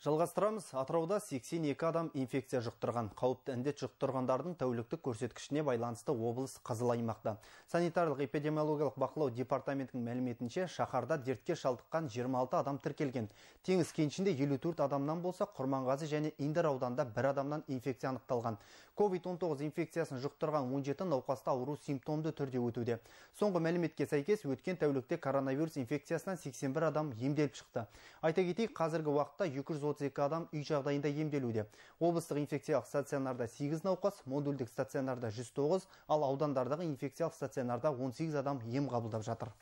Жалғастырамыз, Атырауда 82 адам инфекция жұқтырған. Қауіпті індет жұқтырғандардың тәуліктік көрсеткішіне байланысты облыс қызыл аймақта. Санитарлық эпидемиологиялық бақылау департаментінің мәліметінше шаһарда дертке шалдыққан 26 адам тіркелген. Теңіз кенішінде 54 адамнан болса, Құрманғазы және Индер ауданында бір адамнан инфекция анықталған. COVID-19 инфекциясын жұқтырған 17 науқаста ауру симптомды түрде өтуде. Соңғы мәліметке сәйкес өткен тәулікте коронавирус инфекциясынан 81 адам емделіп шықты. Айта кетейік, қазіргі уақытта 132 адам үй жағдайында емделуде. Облыстық инфекциялық стационарда 8 науқас, модульдік стационарда 109, ал аудандардағы инфекциялық стационарда 18 адам ем қабылдап жатыр.